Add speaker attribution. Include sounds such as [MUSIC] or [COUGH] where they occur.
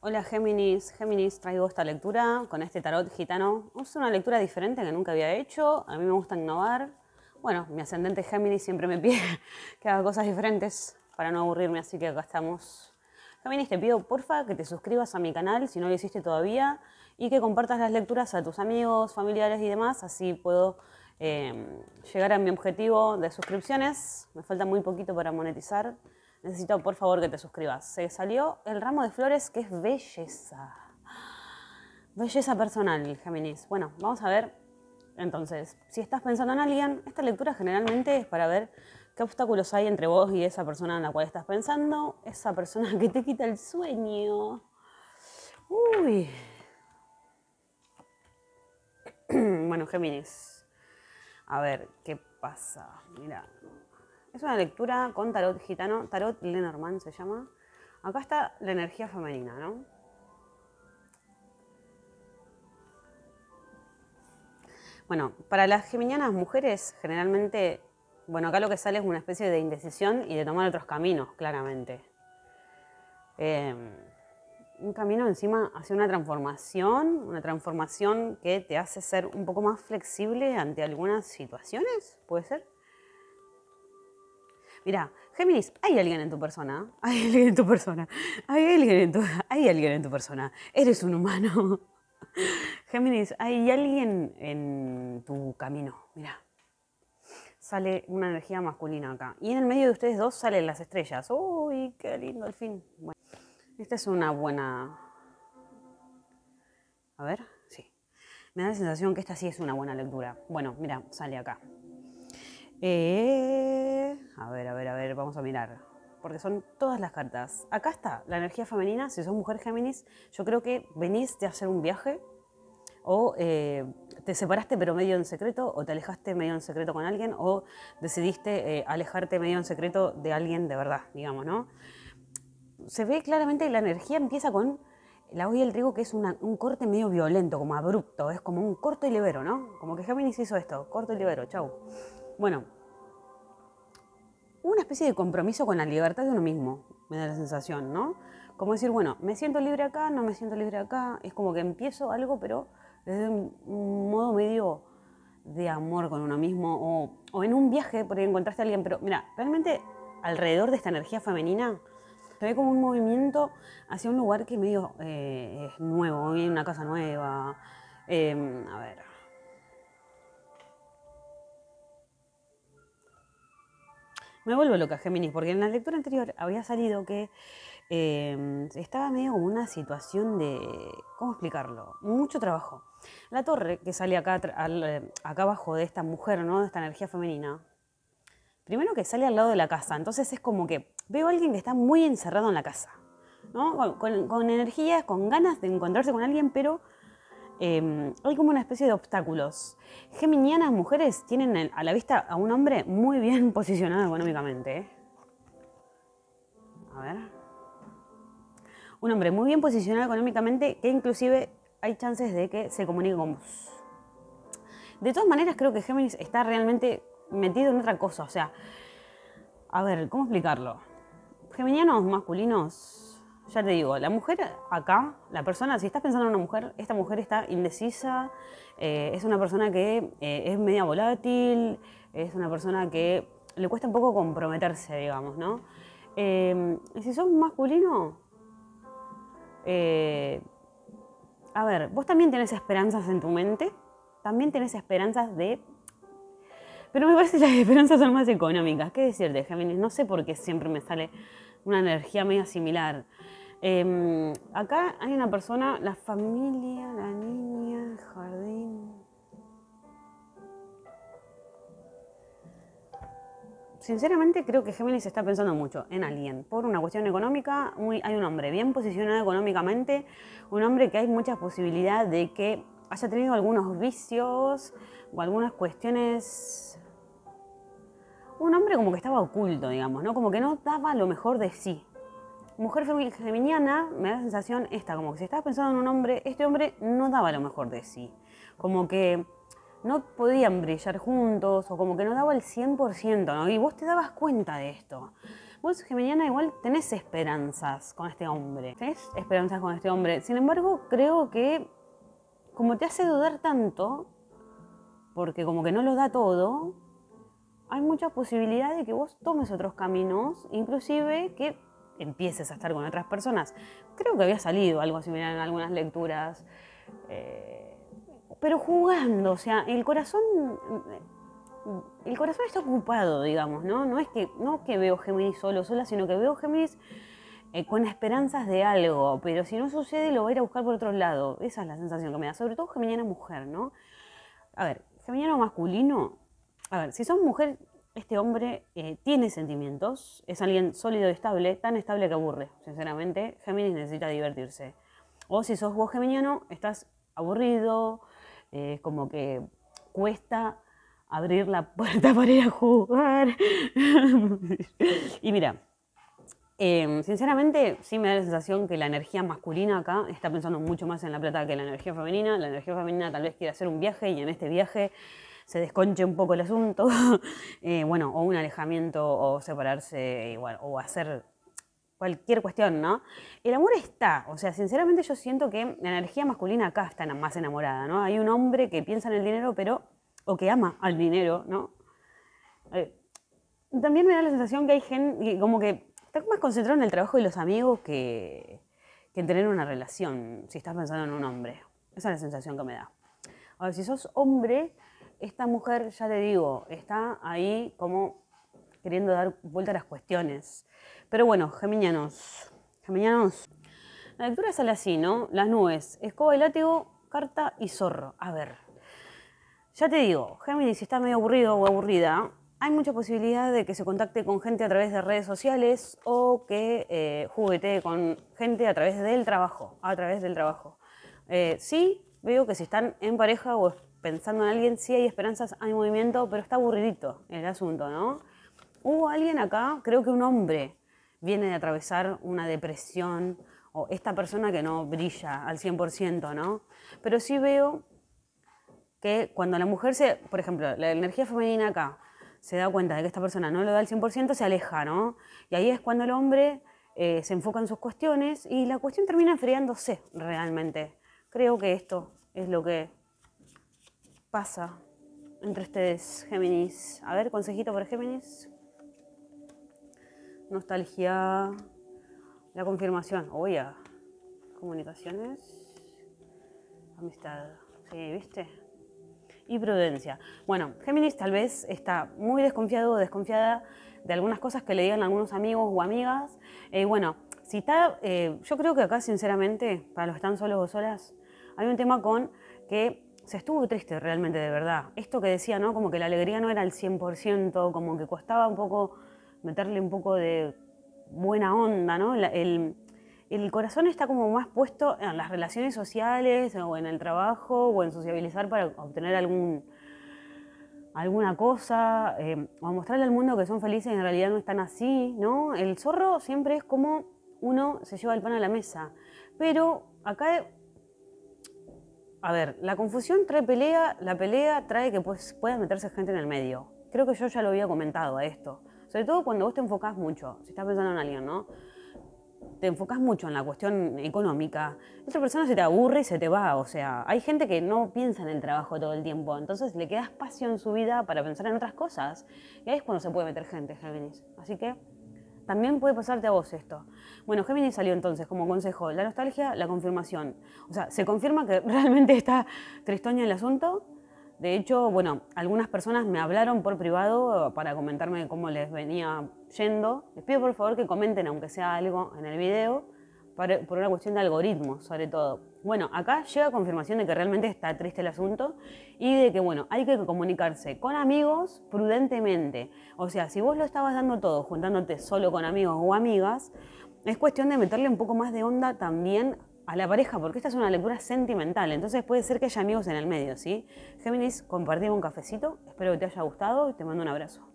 Speaker 1: Hola Géminis, Géminis traigo esta lectura con este tarot gitano. Es una lectura diferente que nunca había hecho, a mí me gusta innovar. Bueno, mi ascendente Géminis siempre me pide [LAUGHS] que haga cosas diferentes para no aburrirme, así que acá estamos. Géminis, te pido porfa que te suscribas a mi canal si no lo hiciste todavía y que compartas las lecturas a tus amigos, familiares y demás, así puedo eh, llegar a mi objetivo de suscripciones. Me falta muy poquito para monetizar necesito por favor que te suscribas. Se salió el ramo de flores que es belleza. Belleza personal, Géminis. Bueno, vamos a ver. Entonces, si estás pensando en alguien, esta lectura generalmente es para ver qué obstáculos hay entre vos y esa persona en la cual estás pensando, esa persona que te quita el sueño. Uy. [CLEARS THROAT] bueno, Géminis. A ver, ¿qué pasa? Mira, es una lectura con tarot gitano, tarot Lenormand se llama. Acá está la energía femenina, ¿no? Bueno, para las geminianas mujeres, generalmente, bueno, acá lo que sale es una especie de indecisión y de tomar otros caminos, claramente. Em, un camino encima hacia una transformación, una transformación que te hace ser un poco más flexible ante algunas situaciones, ¿puede ser? Mira, Géminis, hay alguien en tu persona. [LAUGHS] Hay alguien en tu persona. Hay alguien en tu, hay alguien en tu persona. Eres un humano. [LAUGHS] Géminis, hay alguien en tu camino. Mira. Sale una energía masculina acá. Y en el medio de ustedes dos salen las estrellas. ¡Uy, qué lindo al fin! esta es una buena. A ver, sí. Me da la sensación que esta sí es una buena lectura. Bueno, mira, sale acá. Eh, a ver, a ver, a ver, vamos a mirar. Porque son todas las cartas. Acá está, la energía femenina. Si sos mujer Géminis, yo creo que veniste a hacer un viaje o eh, te separaste pero medio en secreto, o te alejaste medio en secreto con alguien, o decidiste eh, alejarte medio en secreto de alguien de verdad, digamos, ¿no? Se ve claramente que la energía empieza con la hoy del el trigo, que es un corte medio violento, como abrupto, es como un corto y libero, ¿no? Como que Géminis hizo esto, corto y libero, chau. Bueno, una especie de compromiso con la libertad de uno mismo, me da la sensación, ¿no? Como decir, bueno, me siento libre acá, no me siento libre acá, es como que empiezo algo, pero desde un modo medio de amor con uno mismo, o, en un viaje, porque encontraste a alguien, pero mira, realmente alrededor de esta energía femenina, se ve como un movimiento hacia un lugar que medio eh, es nuevo, una casa nueva, em, a ver, Me vuelvo loca, Géminis, porque en la lectura anterior había salido que em, estaba medio como una situación de, ¿cómo explicarlo? Mucho trabajo. La torre que sale acá, acá abajo de esta mujer, ¿no? De esta energía femenina. Primero que sale al lado de la casa, entonces es como que veo a alguien que está muy encerrado en la casa, ¿no? con energías, con ganas de encontrarse con alguien, pero Em, hay como una especie de obstáculos. Geminianas mujeres tienen a la vista a un hombre muy bien [LAUGHS] posicionado económicamente. ¿eh? A ver. Un hombre muy bien posicionado económicamente que inclusive hay chances de que se comunique con De todas maneras, creo que Géminis está realmente metido en otra cosa. O sea, a ver, ¿cómo explicarlo? Geminianos masculinos ya te digo, la mujer acá, la persona, si estás pensando en una mujer, esta mujer está indecisa, eh, es una persona que eh, es media volátil, es una persona que le cuesta un poco comprometerse, digamos, ¿no? Em, y si sos masculino, eh, a ver, vos también tenés esperanzas en tu mente, también tenés esperanzas de... Pero me parece que las esperanzas son más económicas. ¿Qué decirte, Géminis? No sé por qué siempre me sale una energía media similar. Em, acá hay una persona, la familia, la niña, el jardín. Sinceramente creo que Géminis está pensando mucho en alguien, por una cuestión económica, hay un hombre bien posicionado económicamente, un hombre que hay mucha posibilidad de que haya tenido algunos vicios o algunas cuestiones un hombre como que estaba oculto, digamos, ¿no? Como que no daba lo mejor de sí. Mujer geminiana me da la sensación esta, como que si estás pensando en un hombre, este hombre no daba lo mejor de sí. Como que no podían brillar juntos o como que no daba el 100%, ¿no? Y vos te dabas cuenta de esto. Vos, geminiana, igual tenés esperanzas con este hombre. Tenés esperanzas con este hombre. Sin embargo, creo que como te hace dudar tanto, porque como que no lo da todo, hay mucha posibilidad de que vos tomes otros caminos, inclusive que empieces a estar con otras personas. Creo que había salido algo similar en algunas lecturas, eh, pero jugando, o sea, el corazón, el corazón está ocupado, digamos, ¿no? No es que, no que veo Géminis solo, sola, sino que veo Géminis eh, con esperanzas de algo, pero si no sucede lo voy a ir a buscar por otro lado. Esa es la sensación que me da, sobre todo Geminiana mujer, ¿no? A ver, Geminiano masculino a ver, si sos mujer, este hombre eh, tiene sentimientos, es alguien sólido y estable, tan estable que aburre, sinceramente. Géminis necesita divertirse. O si sos vos geminiano, estás aburrido, eh, Es como que cuesta abrir la puerta [LAUGHS] para ir a jugar. [LAUGHS] y mira, em, sinceramente sí me da la sensación que la energía masculina acá está pensando mucho más en la plata que la energía femenina. La energía femenina tal vez quiere hacer un viaje y en este viaje se desconche un poco el asunto, [LAUGHS] eh, bueno, o un alejamiento, o separarse, eh, igual, o hacer cualquier cuestión, ¿no? El amor está, o sea, sinceramente yo siento que la energía masculina acá está más enamorada, ¿no? Hay un hombre que piensa en el dinero, pero, o que ama al dinero, ¿no? Eh, también me da la sensación que hay gente, como que está más concentrado en el trabajo y los amigos que, que en tener una relación, si estás pensando en un hombre. Esa es la sensación que me da. A ver, si sos hombre, esta mujer, ya te digo, está ahí como queriendo dar vuelta a las cuestiones. Pero bueno, geminianos, geminianos. La lectura sale así, ¿no? Las nubes, escoba y látigo, carta y zorro. A ver, ya te digo, Géminis, si está medio aburrido o aburrida, hay mucha posibilidad de que se contacte con gente a través de redes sociales o que eh, juguete con gente a través del trabajo, a través del trabajo. Eh, sí, veo que si están en pareja o pensando en alguien, sí hay esperanzas, hay movimiento, pero está aburridito el asunto, ¿no? Hubo alguien acá, creo que un hombre, viene de atravesar una depresión o esta persona que no brilla al 100%, ¿no? Pero sí veo que cuando la mujer se, por ejemplo, la energía femenina acá, se da cuenta de que esta persona no lo da al 100%, se aleja, ¿no? Y ahí es cuando el hombre eh, se enfoca en sus cuestiones y la cuestión termina enfriándose realmente. Creo que esto es lo que pasa entre ustedes, Géminis? A ver, consejito por Géminis. Nostalgia. La confirmación. Oye, comunicaciones. Amistad. Sí, ¿viste? Y prudencia. Bueno, Géminis tal vez está muy desconfiado o desconfiada de algunas cosas que le digan algunos amigos o amigas. y eh, bueno, si está, eh, yo creo que acá sinceramente, para los que están solos o solas, hay un tema con que se estuvo triste realmente, de verdad. Esto que decía, ¿no? Como que la alegría no era al 100%, como que costaba un poco meterle un poco de buena onda, ¿no? el, el corazón está como más puesto en las relaciones sociales o en el trabajo o en sociabilizar para obtener algún, alguna cosa em, o mostrarle al mundo que son felices y en realidad no están así, ¿no? El zorro siempre es como uno se lleva el pan a la mesa, pero acá a ver, la confusión trae pelea, la pelea trae que pues, pueda meterse gente en el medio. Creo que yo ya lo había comentado a esto. Sobre todo cuando vos te enfocás mucho, si estás pensando en alguien, ¿no? te enfocas mucho en la cuestión económica, otra persona se te aburre y se te va. O sea, hay gente que no piensa en el trabajo todo el tiempo, entonces le queda espacio en su vida para pensar en otras cosas. Y ahí es cuando se puede meter gente, Géminis. Así que también puede pasarte a vos esto. Bueno, Géminis salió entonces como consejo la nostalgia, la confirmación. O sea, se confirma que [LAUGHS] realmente está tristoña el asunto. De hecho, bueno, algunas personas me hablaron por privado para comentarme cómo les venía yendo. Les pido por favor que comenten, aunque sea algo, en el video, por una cuestión de algoritmos, sobre todo. Bueno, acá llega confirmación de que realmente está triste el asunto y de que, bueno, hay que comunicarse con amigos prudentemente. O sea, si vos lo estabas dando todo juntándote solo con amigos o amigas, es cuestión de meterle un poco más de onda también a la pareja, porque esta es una lectura sentimental, entonces puede ser que haya amigos en el medio, ¿sí? Géminis, compartimos un cafecito, espero que te haya gustado y te mando un abrazo.